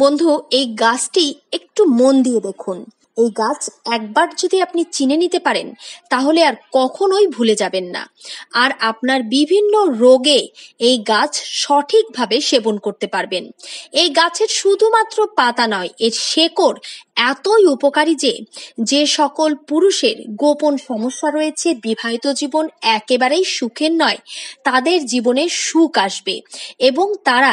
বন্ধু এই গাছটি একটু মন দিয়ে দেখুন এই গাছ একবার যদি আপনি চিনে নিতে পারেন তাহলে আর কখনোই ভুলে যাবেন না আর আপনার বিভিন্ন রোগে এই গাছ সঠিকভাবে সেবন করতে পারবেন এই গাছের শুধুমাত্র পাতা নয় এর শেকড় এতই উপকারী যে যে সকল পুরুষের গোপন সমস্যা রয়েছে বিবাহিত জীবন একেবারেই সুখের নয় তাদের জীবনে সুখ আসবে এবং তারা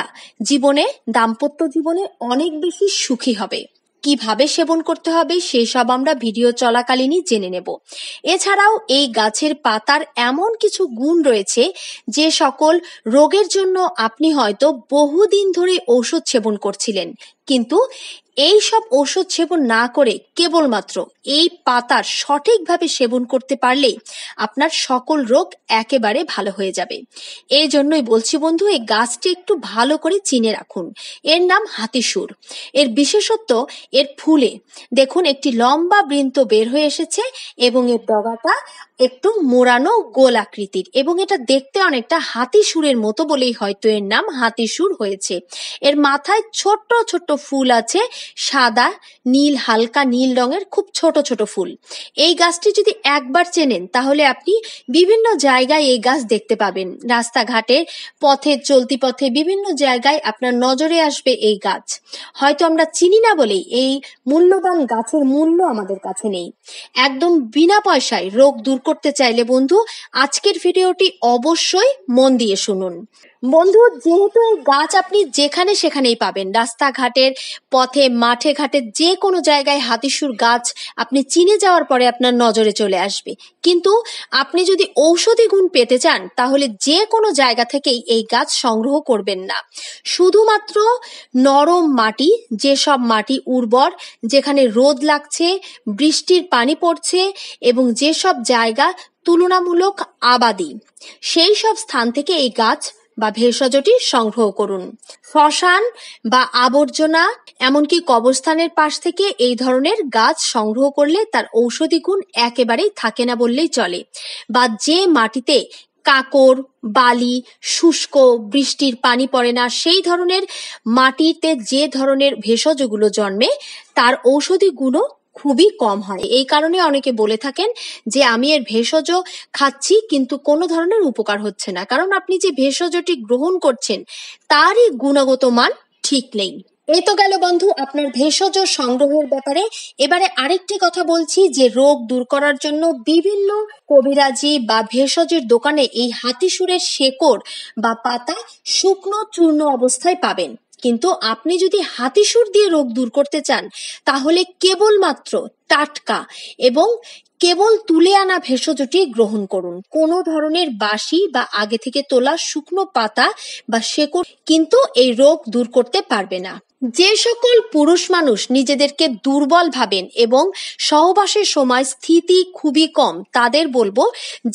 জীবনে দাম্পত্য জীবনে অনেক বেশি সুখী হবে কিভাবে সেবন করতে হবে সেসব আমরা ভিডিও চলাকালীনই জেনে নেব এছাড়াও এই গাছের পাতার এমন কিছু গুণ রয়েছে যে সকল রোগের জন্য আপনি হয়তো বহুদিন ধরে ঔষধ সেবন করছিলেন কিন্তু এই সব ওষুধ সেবন না করে কেবলমাত্র এই পাতার সঠিকভাবে সেবন করতে পারলে আপনার সকল রোগ একেবারে ভালো হয়ে যাবে এই জন্যই বলছি বন্ধু এই গাছটি একটু ভালো করে চিনে রাখুন এর নাম হাতিসুর এর বিশেষত্ব এর ফুলে দেখুন একটি লম্বা বৃন্ত বের হয়ে এসেছে এবং এর ডগাটা একটু মোড়ানো গোল আকৃতির এবং এটা দেখতে অনেকটা হাতিসুরের মতো বলেই হয়তো এর নাম হাতিসুর হয়েছে এর মাথায় ছোট্ট ছোট্ট ফুল আছে সাদা নীল হালকা নীল রঙের খুব ছোট ছোট ফুল এই গাছটি যদি একবার চেনেন তাহলে আপনি বিভিন্ন জায়গায় এই গাছ দেখতে পাবেন রাস্তাঘাটে পথে চলতি পথে বিভিন্ন জায়গায় আপনার নজরে আসবে এই গাছ হয়তো আমরা চিনি না বলেই এই মূল্যবান গাছের মূল্য আমাদের কাছে নেই একদম বিনা পয়সায় রোগ দূর করতে চাইলে বন্ধু আজকের ভিডিওটি অবশ্যই মন দিয়ে শুনুন বন্ধু যেহেতু এই গাছ আপনি যেখানে সেখানেই পাবেন রাস্তাঘাটের পথে মাঠে ঘাটে যে কোনো জায়গায় হাতিসুর গাছ আপনি চিনে যাওয়ার পরে আপনার নজরে চলে আসবে কিন্তু আপনি যদি ঔষধি গুণ পেতে চান তাহলে যে কোনো জায়গা থেকেই এই গাছ সংগ্রহ করবেন না শুধুমাত্র নরম মাটি যেসব মাটি উর্বর যেখানে রোদ লাগছে বৃষ্টির পানি পড়ছে এবং যেসব জায়গা তুলনামূলক আবাদি সেই সব স্থান থেকে এই গাছ বা ভেষজটি সংগ্রহ করুন শ্মশান বা আবর্জনা এমনকি কবরস্থানের পাশ থেকে এই ধরনের গাছ সংগ্রহ করলে তার ঔষধি গুণ একেবারেই থাকে না বললেই চলে বা যে মাটিতে কাকর বালি শুষ্ক বৃষ্টির পানি পড়ে না সেই ধরনের মাটিতে যে ধরনের ভেষজগুলো জন্মে তার ঔষধি গুণও খুবই কম হয় এই কারণে অনেকে বলে থাকেন যে আমি এর ভেষজ খাচ্ছি কিন্তু কোনো ধরনের উপকার হচ্ছে না কারণ আপনি যে ভেষজটি গ্রহণ করছেন তারই গুণগত মান ঠিক নেই এই তো গেল বন্ধু আপনার ভেষজ সংগ্রহের ব্যাপারে এবারে আরেকটি কথা বলছি যে রোগ দূর করার জন্য বিভিন্ন কবিরাজি বা ভেষজের দোকানে এই হাতিসুরের শেকড় বা পাতা শুকনো চূর্ণ অবস্থায় পাবেন কিন্তু আপনি যদি হাতিসুর দিয়ে রোগ দূর করতে চান তাহলে কেবলমাত্র টাটকা এবং কেবল তুলে আনা ভেষজটি গ্রহণ করুন কোনো ধরনের বাসি বা আগে থেকে তোলা শুকনো পাতা বা শেকড় কিন্তু এই রোগ দূর করতে পারবে না যে সকল পুরুষ মানুষ নিজেদেরকে দুর্বল ভাবেন এবং সহবাসের সময় স্থিতি খুবই কম তাদের বলবো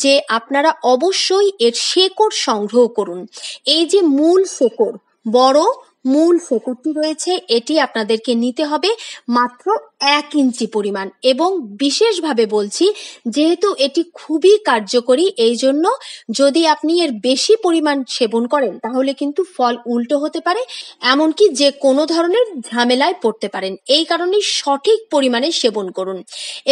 যে আপনারা অবশ্যই এর শেকড় সংগ্রহ করুন এই যে মূল শেকড় বড় মূল ফেকুরটি রয়েছে এটি আপনাদেরকে নিতে হবে মাত্র এক ইঞ্চি পরিমাণ এবং বিশেষভাবে বলছি যেহেতু এটি খুবই কার্যকরী এই জন্য যদি আপনি এর বেশি পরিমাণ সেবন করেন তাহলে কিন্তু ফল উল্টো হতে পারে এমনকি যে কোনো ধরনের ঝামেলায় পড়তে পারেন এই কারণে সঠিক পরিমাণে সেবন করুন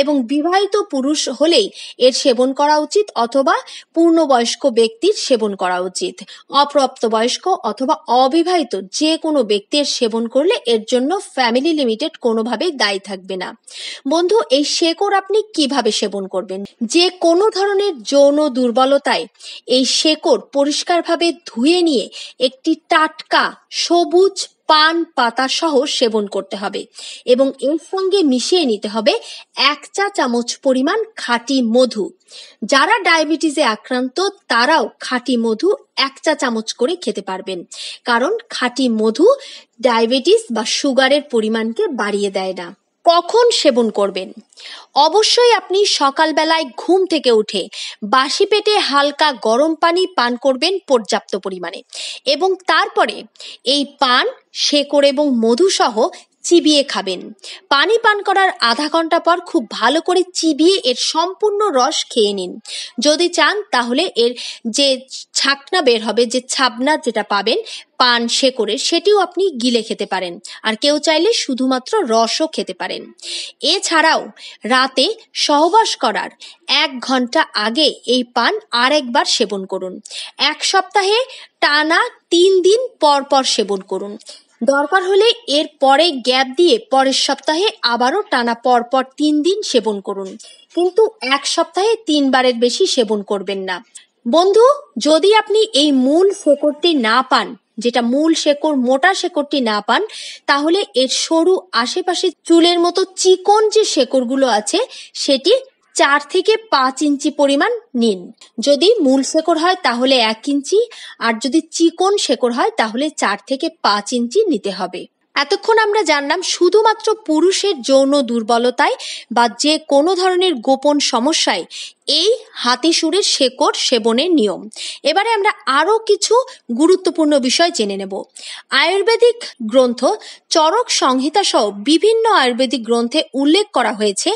এবং বিবাহিত পুরুষ হলেই এর সেবন করা উচিত অথবা পূর্ণবয়স্ক ব্যক্তির সেবন করা উচিত অপ্রাপ্তবয়স্ক অথবা অবিবাহিত যে কোনো ব্যক্তির সেবন করলে এর জন্য ফ্যামিলি লিমিটেড কোনোভাবেই দায়ী থাকবে থাকবে না বন্ধু এই শেকড় আপনি কিভাবে সেবন করবেন যে কোনো ধরনের যৌন দুর্বলতায় এই শেকড় পরিষ্কারভাবে ধুয়ে নিয়ে একটি টাটকা সবুজ পান পাতা সহ সেবন করতে হবে এবং এর সঙ্গে মিশিয়ে নিতে হবে এক চা চামচ পরিমাণ খাঁটি মধু যারা ডায়াবেটিসে আক্রান্ত তারাও খাঁটি মধু এক চা চামচ করে খেতে পারবেন কারণ খাঁটি মধু ডায়াবেটিস বা সুগারের পরিমাণকে বাড়িয়ে দেয় না কখন সেবন করবেন অবশ্যই আপনি সকালবেলায় ঘুম থেকে উঠে বাসি পেটে হালকা গরম পানি পান করবেন পর্যাপ্ত পরিমাণে এবং তারপরে এই পান শেকড় এবং মধুসহ চিবিয়ে খাবেন পানি পান করার আধা ঘন্টা পর খুব ভালো করে চিবিয়ে এর সম্পূর্ণ রস খেয়ে নিন যদি চান তাহলে এর যে ছাকনা বের হবে যে ছাবনা যেটা পাবেন পান শেকড়ের সেটিও আপনি গিলে খেতে পারেন আর কেউ চাইলে শুধুমাত্র রসও খেতে পারেন এছাড়াও রাতে সহবাস করার এক ঘন্টা আগে এই পান আরেকবার সেবন করুন এক সপ্তাহে টানা তিন দিন পর পর সেবন করুন দরকার হলে এর পরে গ্যাপ দিয়ে পরের সপ্তাহে আবারও টানা পরপর তিন দিন সেবন করুন কিন্তু এক সপ্তাহে তিনবারের বেশি সেবন করবেন না বন্ধু যদি আপনি এই মূল শেকড়টি না পান যেটা মূল শেকড় মোটা শেকড়টি না পান তাহলে এর সরু আশেপাশে চুলের মতো চিকন যে শেকড়গুলো আছে সেটি চার থেকে পাঁচ ইঞ্চি পরিমাণ নিন যদি মূল শেকড় হয় তাহলে এক ইঞ্চি আর যদি চিকন শেকড় হয় তাহলে চার থেকে পাঁচ ইঞ্চি নিতে হবে এতক্ষণ আমরা জানলাম শুধুমাত্র পুরুষের যৌন দুর্বলতায় বা যে কোনো ধরনের গোপন সমস্যায় এই হাতিসুরের শেকড় সেবনের নিয়ম এবারে আমরা আরও কিছু গুরুত্বপূর্ণ বিষয় জেনে নেব আয়ুর্বেদিক গ্রন্থ চরক সংহিতা সহ বিভিন্ন আয়ুর্বেদিক গ্রন্থে উল্লেখ করা হয়েছে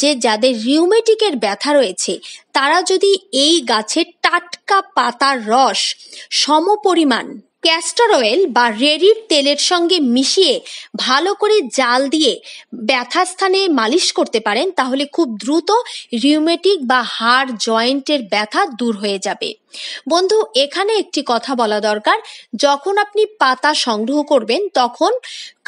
যে যাদের রিউমেটিকের ব্যথা রয়েছে তারা যদি এই গাছের টাটকা পাতার রস সমপরিমাণ ক্যাস্টর অয়েল বা রেড়ির তেলের সঙ্গে মিশিয়ে ভালো করে জাল দিয়ে ব্যথা স্থানে মালিশ করতে পারেন তাহলে খুব দ্রুত রিউমেটিক বা হাড় জয়েন্টের ব্যথা দূর হয়ে যাবে বন্ধু এখানে একটি কথা বলা দরকার যখন আপনি পাতা সংগ্রহ করবেন তখন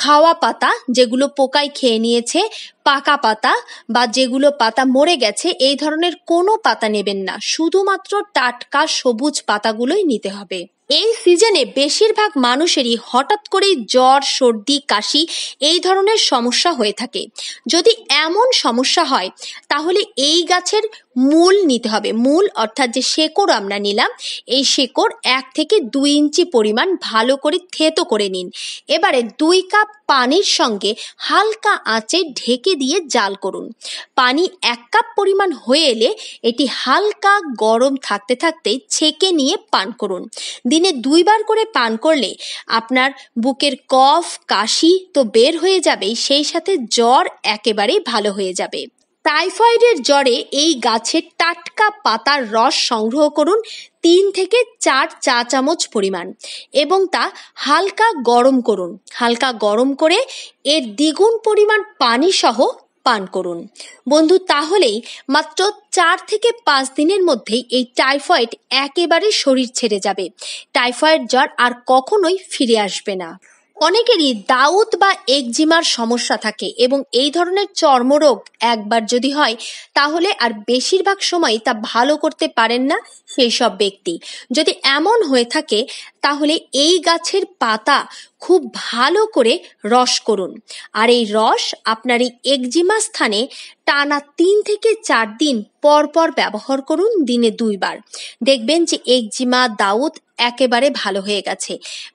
খাওয়া পাতা যেগুলো পোকায় খেয়ে নিয়েছে পাকা পাতা বা যেগুলো পাতা মরে গেছে এই ধরনের কোনো পাতা নেবেন না শুধুমাত্র টাটকা সবুজ পাতাগুলোই নিতে হবে এই সিজনে বেশিরভাগ মানুষেরই হঠাৎ করেই জ্বর সর্দি কাশি এই ধরনের সমস্যা হয়ে থাকে যদি এমন সমস্যা হয় তাহলে এই গাছের মূল নিতে হবে মূল অর্থাৎ যে শেকড় আমরা নিলাম এই শেকড় এক থেকে দুই ইঞ্চি পরিমাণ ভালো করে থেতো করে নিন এবারে দুই কাপ পানির সঙ্গে হালকা আঁচে ঢেকে দিয়ে জাল করুন পানি এক কাপ পরিমাণ হয়ে এলে এটি হালকা গরম থাকতে থাকতে ছেঁকে নিয়ে পান করুন দিনে দুইবার করে পান করলে আপনার বুকের কফ কাশি তো বের হয়ে যাবেই সেই সাথে জ্বর একেবারেই ভালো হয়ে যাবে টাইফয়েডের জ্বরে এই গাছের টাটকা পাতার রস সংগ্রহ করুন তিন থেকে চার চা চামচ পরিমাণ এবং তা হালকা গরম করুন হালকা গরম করে এর দ্বিগুণ পরিমাণ পানি সহ পান করুন বন্ধু তাহলেই মাত্র চার থেকে পাঁচ দিনের মধ্যেই এই টাইফয়েড একেবারে শরীর ছেড়ে যাবে টাইফয়েড জ্বর আর কখনোই ফিরে আসবে না অনেকেরই দাউদ বা একজিমার সমস্যা থাকে এবং এই ধরনের চর্মরোগ একবার যদি হয় তাহলে আর বেশিরভাগ সময় তা ভালো করতে পারেন না সেই সব ব্যক্তি যদি এমন হয়ে থাকে তাহলে এই গাছের পাতা খুব ভালো করে রস করুন আর এই রস আপনার এই একজিমা স্থানে টানা তিন থেকে চার দিন পরপর ব্যবহার করুন দিনে দুইবার দেখবেন যে একজিমা দাউদ একেবারে ভালো হয়ে গেছে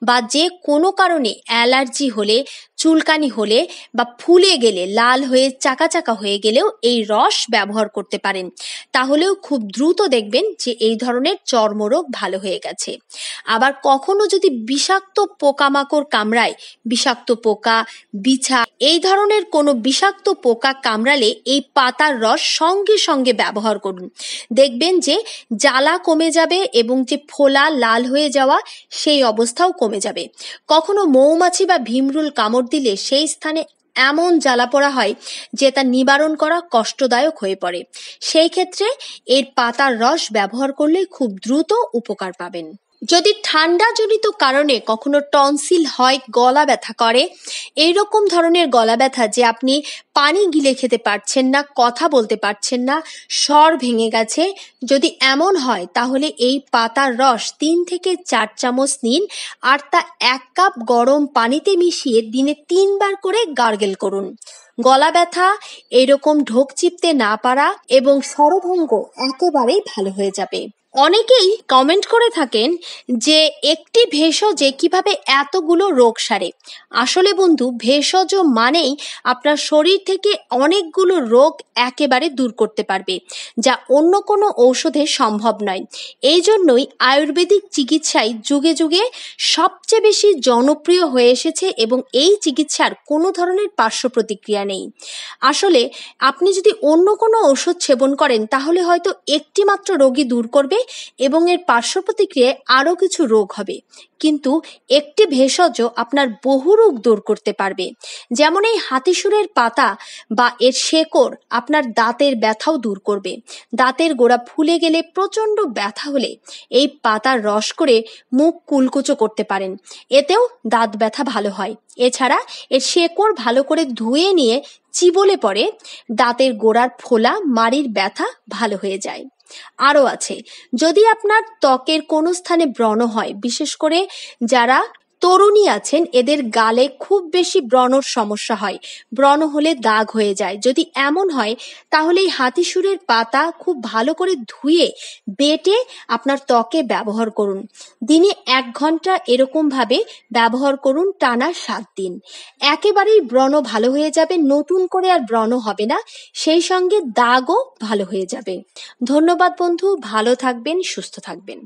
বা যে কোনো কারণে অ্যালার্জি হলে চুলকানি হলে বা ফুলে গেলে লাল হয়ে চাকা চাকা হয়ে গেলেও এই রস ব্যবহার করতে পারেন তাহলেও খুব দ্রুত দেখবেন যে এই ধরনের চর্মরোগ ভালো হয়ে গেছে আবার কখনো যদি বিষাক্ত পোকামাকড় কামড়ায় বিষাক্ত পোকা বিছা এই ধরনের কোনো বিষাক্ত পোকা কামড়ালে এই পাতার রস সঙ্গে সঙ্গে ব্যবহার করুন দেখবেন যে জ্বালা কমে যাবে এবং যে ফোলা লাল হয়ে যাওয়া সেই অবস্থাও কমে যাবে কখনো মৌমাছি বা ভীমরুল কামড় দিলে সেই স্থানে এমন জ্বালা পোড়া হয় যে তা নিবারণ করা কষ্টদায়ক হয়ে পড়ে সেই ক্ষেত্রে এর পাতার রস ব্যবহার করলে খুব দ্রুত উপকার পাবেন যদি ঠান্ডাজনিত কারণে কখনো টনসিল হয় গলা ব্যথা করে এই রকম ধরনের গলা ব্যথা যে আপনি পানি গিলে খেতে পারছেন না কথা বলতে পারছেন না স্বর ভেঙে গেছে যদি এমন হয় তাহলে এই পাতার রস তিন থেকে চার চামচ নিন আর তা এক কাপ গরম পানিতে মিশিয়ে দিনে তিনবার করে গার্গেল করুন গলা ব্যথা এরকম ঢোক চিপতে না পারা এবং স্বরভঙ্গ একেবারেই ভালো হয়ে যাবে অনেকেই কমেন্ট করে থাকেন যে একটি ভেষজে কিভাবে এতগুলো রোগ সারে আসলে বন্ধু ভেষজ মানেই আপনার শরীর থেকে অনেকগুলো রোগ একেবারে দূর করতে পারবে যা অন্য কোনো ঔষধে সম্ভব নয় এই জন্যই আয়ুর্বেদিক চিকিৎসায় যুগে যুগে সবচেয়ে বেশি জনপ্রিয় হয়ে এসেছে এবং এই চিকিৎসার কোনো ধরনের পার্শ্ব প্রতিক্রিয়া নেই আসলে আপনি যদি অন্য কোনো ওষুধ সেবন করেন তাহলে হয়তো একটি মাত্র রোগী দূর করবে এবং এর পার্শ্ব প্রতিক্রিয়ায় আরও কিছু রোগ হবে কিন্তু একটি ভেষজ আপনার বহু রোগ দূর করতে পারবে যেমন এই হাতিসুরের পাতা বা এর শেকড় আপনার দাঁতের ব্যথাও দূর করবে দাঁতের গোড়া ফুলে গেলে প্রচণ্ড ব্যথা হলে এই পাতার রস করে মুখ কুলকুচো করতে পারেন এতেও দাঁত ব্যথা ভালো হয় এছাড়া এর শেকড় ভালো করে ধুয়ে নিয়ে চিবলে পরে দাঁতের গোড়ার ফোলা মাড়ির ব্যথা ভালো হয়ে যায় আরও আছে যদি আপনার ত্বকের কোনো স্থানে ব্রণ হয় বিশেষ করে যারা তরুণী আছেন এদের গালে খুব বেশি ব্রণর সমস্যা হয় ব্রণ হলে দাগ হয়ে যায় যদি এমন হয় তাহলে এই হাতিসুরের পাতা খুব ভালো করে ধুয়ে বেটে আপনার ত্বকে ব্যবহার করুন দিনে এক ঘন্টা এরকমভাবে ব্যবহার করুন টানা সাত দিন একেবারেই ব্রণ ভালো হয়ে যাবে নতুন করে আর ব্রণ হবে না সেই সঙ্গে দাগও ভালো হয়ে যাবে ধন্যবাদ বন্ধু ভালো থাকবেন সুস্থ থাকবেন